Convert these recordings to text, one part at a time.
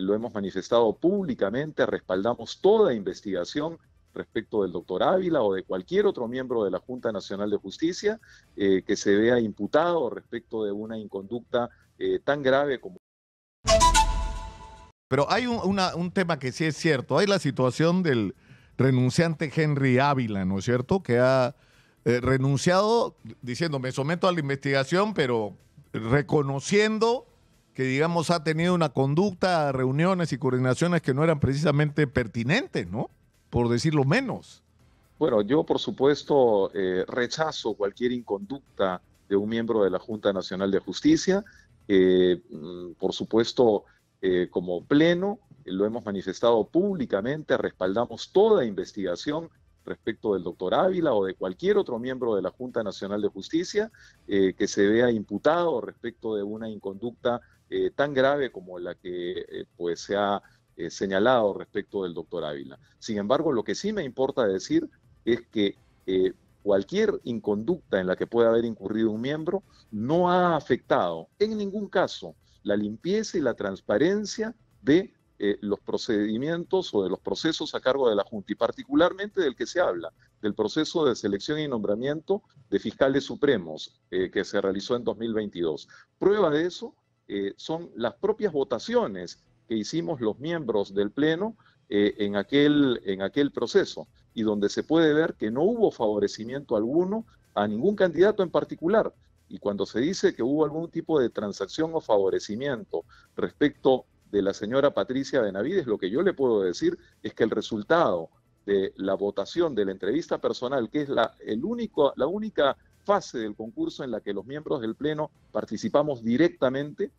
lo hemos manifestado públicamente, respaldamos toda investigación respecto del doctor Ávila o de cualquier otro miembro de la Junta Nacional de Justicia eh, que se vea imputado respecto de una inconducta eh, tan grave como... Pero hay un, tema que sí es cierto, hay la situación del renunciante Henry Ávila, ¿no es cierto? Que ha eh, renunciado diciendo, me someto a la investigación, pero reconociendo que digamos ha tenido una conducta, reuniones y coordinaciones que no eran precisamente pertinentes, ¿no? Por decirlo menos. Bueno, yo por supuesto eh, rechazo cualquier inconducta de un miembro de la Junta Nacional de Justicia. Mm, por supuesto, eh, como pleno, lo hemos manifestado públicamente, respaldamos toda investigación respecto del doctor Ávila o de cualquier otro miembro de la Junta Nacional de Justicia eh, que se vea imputado respecto de una inconducta eh, tan grave como la que eh, pues se ha eh, señalado respecto del doctor Ávila. Sin embargo, lo que sí me importa decir es que cualquier inconducta en la que pueda haber incurrido un miembro no ha afectado en ningún caso la limpieza y la transparencia de los procedimientos o de los procesos a cargo de la Junta y particularmente del que se habla, del proceso de selección y nombramiento de fiscales supremos que se realizó en 2022. Prueba de eso eh, son las propias votaciones que hicimos los miembros del Pleno eh, en, aquel, en aquel proceso y donde se puede ver que no hubo favorecimiento alguno a ningún candidato en particular. Y cuando se dice que hubo algún tipo de transacción o favorecimiento respecto de la señora Patricia Benavides, lo que yo le puedo decir es que el resultado de la votación de la entrevista personal, que es la, el único, la única fase del concurso en la que los miembros del Pleno participamos directamente,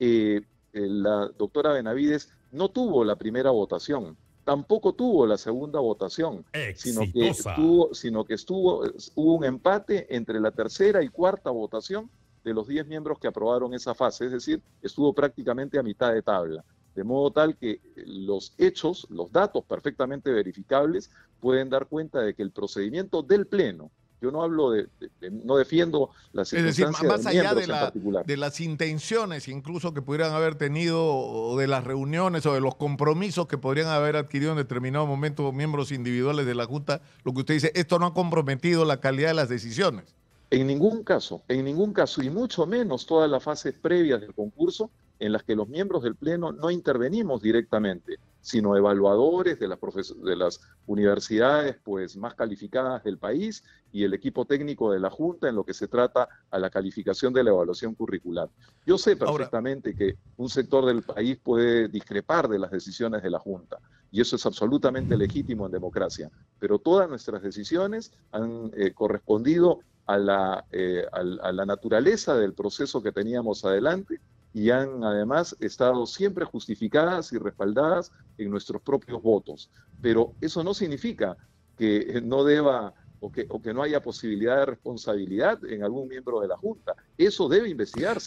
eh, eh, la doctora Benavides no tuvo la primera votación, tampoco tuvo la segunda votación, sino que, estuvo, sino que estuvo, hubo un empate entre la tercera y cuarta votación de los 10 miembros que aprobaron esa fase, es decir, estuvo prácticamente a mitad de tabla. De modo tal que los hechos, los datos perfectamente verificables, pueden dar cuenta de que el procedimiento del Pleno, yo no hablo de, de no defiendo las es decir, más allá de, de las intenciones incluso que pudieran haber tenido o de las reuniones o de los compromisos que podrían haber adquirido en determinado momento miembros individuales de la Junta, lo que usted dice, esto no ha comprometido la calidad de las decisiones. En ningún caso, en ningún caso, y mucho menos todas las fases previas del concurso en las que los miembros del Pleno no intervenimos directamente sino evaluadores de las, de las universidades pues, más calificadas del país y el equipo técnico de la Junta en lo que se trata a la calificación de la evaluación curricular. Yo sé perfectamente que un sector del país puede discrepar de las decisiones de la Junta, y eso es absolutamente legítimo en democracia, pero todas nuestras decisiones han eh, correspondido eh, a la naturaleza del proceso que teníamos adelante y han además estado siempre justificadas y respaldadas en nuestros propios votos. Pero eso no significa que no deba o que, o que no haya posibilidad de responsabilidad en algún miembro de la Junta. Eso debe investigarse.